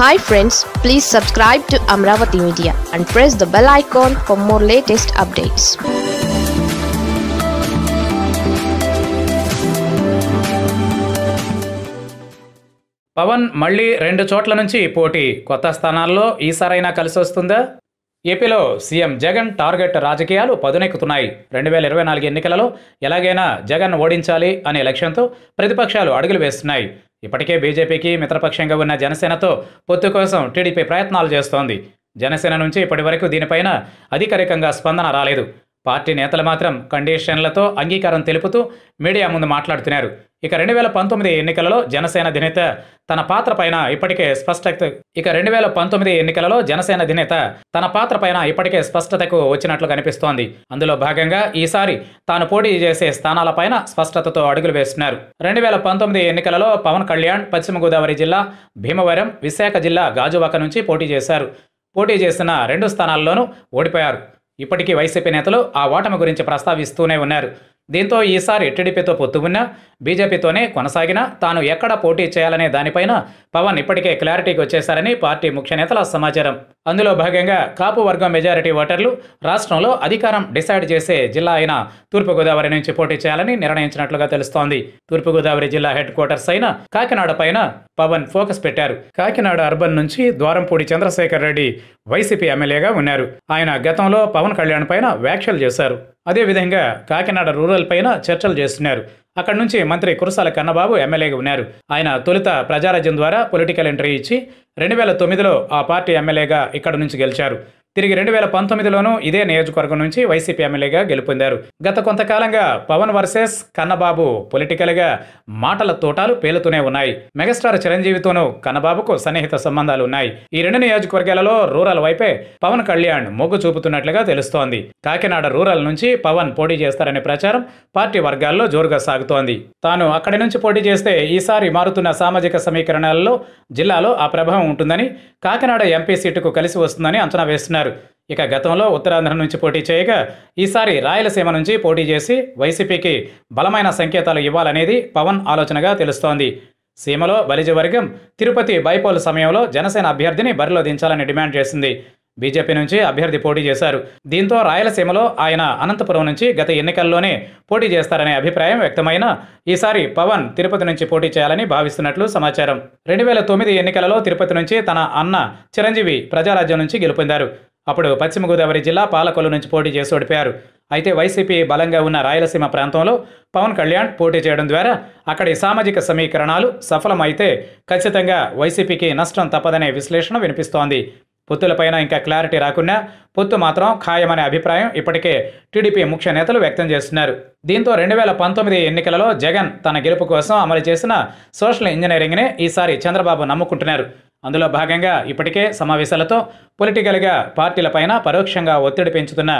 hi friends please subscribe to Amaravati media and press the bell icon for more latest updates Pawan మళ్ళీ రెండు చోట్ల నుంచి పోటీ కొత్త స్థానాల్లో ఈసారైనా కలిసి వస్తుందా ఏపీలో సీఎం జగన్ టార్గెట్ రాజకీయాలు పదునెక్కుతున్నాయి రెండు వేల ఇరవై నాలుగు ఎన్నికలలో ఎలాగైనా జగన్ ఓడించాలి అనే లక్ష్యంతో ప్రతిపక్షాలు అడుగులు వేస్తున్నాయి ఇప్పటికే బీజేపీకి మిత్రపక్షంగా ఉన్న జనసేనతో పొత్తు కోసం టీడీపీ ప్రయత్నాలు చేస్తోంది జనసేన నుంచి ఇప్పటి దీనిపైన అధికారికంగా స్పందన రాలేదు పార్టీ నేతలు మాత్రం కండిషన్లతో అంగీకారం తెలుపుతూ మీడియా ముందు మాట్లాడుతున్నారు ఇక రెండు వేల పంతొమ్మిది ఎన్నికలలో జనసేన అధినేత తన పాత్ర పైన ఇప్పటికే స్పష్టత ఇక రెండు వేల పంతొమ్మిది ఎన్నికలలో జనసేన అధినేత తన పాత్ర పైన ఇప్పటికే స్పష్టతకు వచ్చినట్లు కనిపిస్తోంది అందులో భాగంగా ఈసారి తాను పోటీ చేసే స్థానాలపైన స్పష్టతతో అడుగులు వేస్తున్నారు రెండు వేల పంతొమ్మిది ఎన్నికలలో పవన్ కళ్యాణ్ పశ్చిమ గోదావరి జిల్లా భీమవరం విశాఖ జిల్లా గాజువాక నుంచి పోటీ చేశారు పోటీ చేసిన రెండు స్థానాల్లోనూ ఓడిపోయారు ఇప్పటికీ వైసీపీ నేతలు ఆ ఓటమి గురించి ప్రస్తావిస్తూనే ఉన్నారు దీంతో ఈసారి టీడీపీతో పొత్తు బీజేపీతోనే కొనసాగినా తాను ఎక్కడ పోటీ చేయాలనే దానిపైన పవన్ ఇప్పటికే క్లారిటీకి వచ్చేశారని పార్టీ ముఖ్య నేతల సమాచారం అందులో భాగంగా కాపు వర్గం మెజారిటీ ఓటర్లు రాష్ట్రంలో అధికారం డిసైడ్ చేసే జిల్లా అయిన తూర్పుగోదావరి నుంచి పోటీ చేయాలని నిర్ణయించినట్లుగా తెలుస్తోంది తూర్పుగోదావరి జిల్లా హెడ్ క్వార్టర్స్ అయిన కాకినాడ పైన పవన్ ఫోకస్ పెట్టారు కాకినాడ అర్బన్ నుంచి ద్వారంపూడి చంద్రశేఖర్ రెడ్డి వైసీపీ ఎమ్మెల్యేగా ఉన్నారు ఆయన గతంలో పవన్ కళ్యాణ్ పైన వ్యాఖ్యలు చేశారు అదేవిధంగా కాకినాడ రూరల్ పైన చర్చలు చేస్తున్నారు అక్కడి నుంచి మంత్రి కురసాల కన్నబాబు ఎమ్మెల్యేగా ఉన్నారు ఆయన తొలుత ప్రజారాజ్యం ద్వారా పొలిటికల్ ఎంట్రీ ఇచ్చి రెండు వేల తొమ్మిదిలో ఆ పార్టీ ఎమ్మెల్యేగా ఇక్కడ నుంచి గెలిచారు తిరిగి రెండు వేల పంతొమ్మిదిలోనూ ఇదే నియోజకవర్గం నుంచి వైసీపీ ఎమ్మెల్యేగా గెలుపొందారు గత కొంతకాలంగా పవన్ వర్సెస్ కన్నబాబు పొలిటికల్గా మాటల తోటాలు పేలుతూనే ఉన్నాయి మెగాస్టార్ చిరంజీవితోనూ కన్నబాబుకు సన్నిహిత సంబంధాలు ఉన్నాయి ఈ రెండు నియోజకవర్గాలలో రూరల్ వైపే పవన్ కళ్యాణ్ మొగ్గు చూపుతున్నట్లుగా తెలుస్తోంది కాకినాడ రూరల్ నుంచి పవన్ పోటీ చేస్తారనే ప్రచారం పార్టీ వర్గాల్లో జోరుగా సాగుతోంది తాను అక్కడి నుంచి పోటీ చేస్తే ఈసారి మారుతున్న సామాజిక సమీకరణాలలో జిల్లాలో ఆ ప్రభావం ఉంటుందని కాకినాడ ఎంపీ సీటుకు కలిసి వస్తుందని అంచనా వేస్తున్నారు చేశారు ఇక గతంలో ఉత్తరాంధ్ర నుంచి పోటీ చేయగా ఈసారి రాయలసీమ నుంచి పోటీ చేసి వైసీపీకి బలమైన సంకేతాలు ఇవ్వాలనేది పవన్ ఆలోచనగా తెలుస్తోంది సీమలో బలిజ వర్గం తిరుపతి బైపోల్ సమయంలో జనసేన అభ్యర్థిని బరిలో దించాలని డిమాండ్ చేసింది బీజేపీ నుంచి అభ్యర్థి పోటీ చేశారు దీంతో రాయలసీమలో ఆయన అనంతపురం నుంచి గత ఎన్నికల్లోనే పోటీ చేస్తారనే అభిప్రాయం వ్యక్తమైన ఈసారి పవన్ తిరుపతి నుంచి పోటీ చేయాలని భావిస్తున్నట్లు సమాచారం రెండు వేల తొమ్మిది ఎన్నికలలో తిరుపతి నుంచి తన అన్న చిరంజీవి ప్రజారాజ్యం నుంచి గెలుపొందారు అప్పుడు పశ్చిమ గోదావరి జిల్లా పాలకొల్లు నుంచి పోటీ చేసి ఓడిపోయారు అయితే వైసీపీ బలంగా ఉన్న రాయలసీమ ప్రాంతంలో పవన్ కళ్యాణ్ పోటీ చేయడం ద్వారా అక్కడి సామాజిక సమీకరణాలు సఫలమైతే ఖచ్చితంగా వైసీపీకి నష్టం తప్పదనే విశ్లేషణ వినిపిస్తోంది పొత్తులపైన ఇంకా క్లారిటీ రాకున్నా పొత్తు మాత్రం ఖాయమనే అభిప్రాయం ఇప్పటికే టీడీపీ ముఖ్య నేతలు వ్యక్తం చేస్తున్నారు దీంతో రెండు వేల పంతొమ్మిది ఎన్నికలలో జగన్ తన గెలుపు కోసం అమలు చేసిన సోషల్ ఇంజనీరింగ్నే ఈసారి చంద్రబాబు నమ్ముకుంటున్నారు అందులో భాగంగా ఇప్పటికే సమావేశాలతో పొలిటికల్గా పార్టీలపైన పరోక్షంగా ఒత్తిడి పెంచుతున్న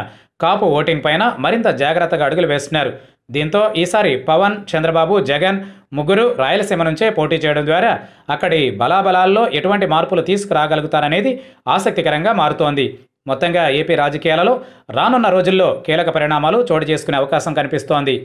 కాపు ఓటింగ్ పైన మరింత జాగ్రత్తగా అడుగులు వేస్తున్నారు దీంతో ఈసారి పవన్ చంద్రబాబు జగన్ ముగ్గురు రాయలసీమ నుంచే పోటీ చేయడం ద్వారా అక్కడి బలాబలాల్లో ఎటువంటి మార్పులు తీసుకురాగలుగుతారనేది ఆసక్తికరంగా మారుతోంది మొత్తంగా ఏపీ రాజకీయాలలో రానున్న రోజుల్లో కీలక పరిణామాలు చోటు చేసుకునే అవకాశం కనిపిస్తోంది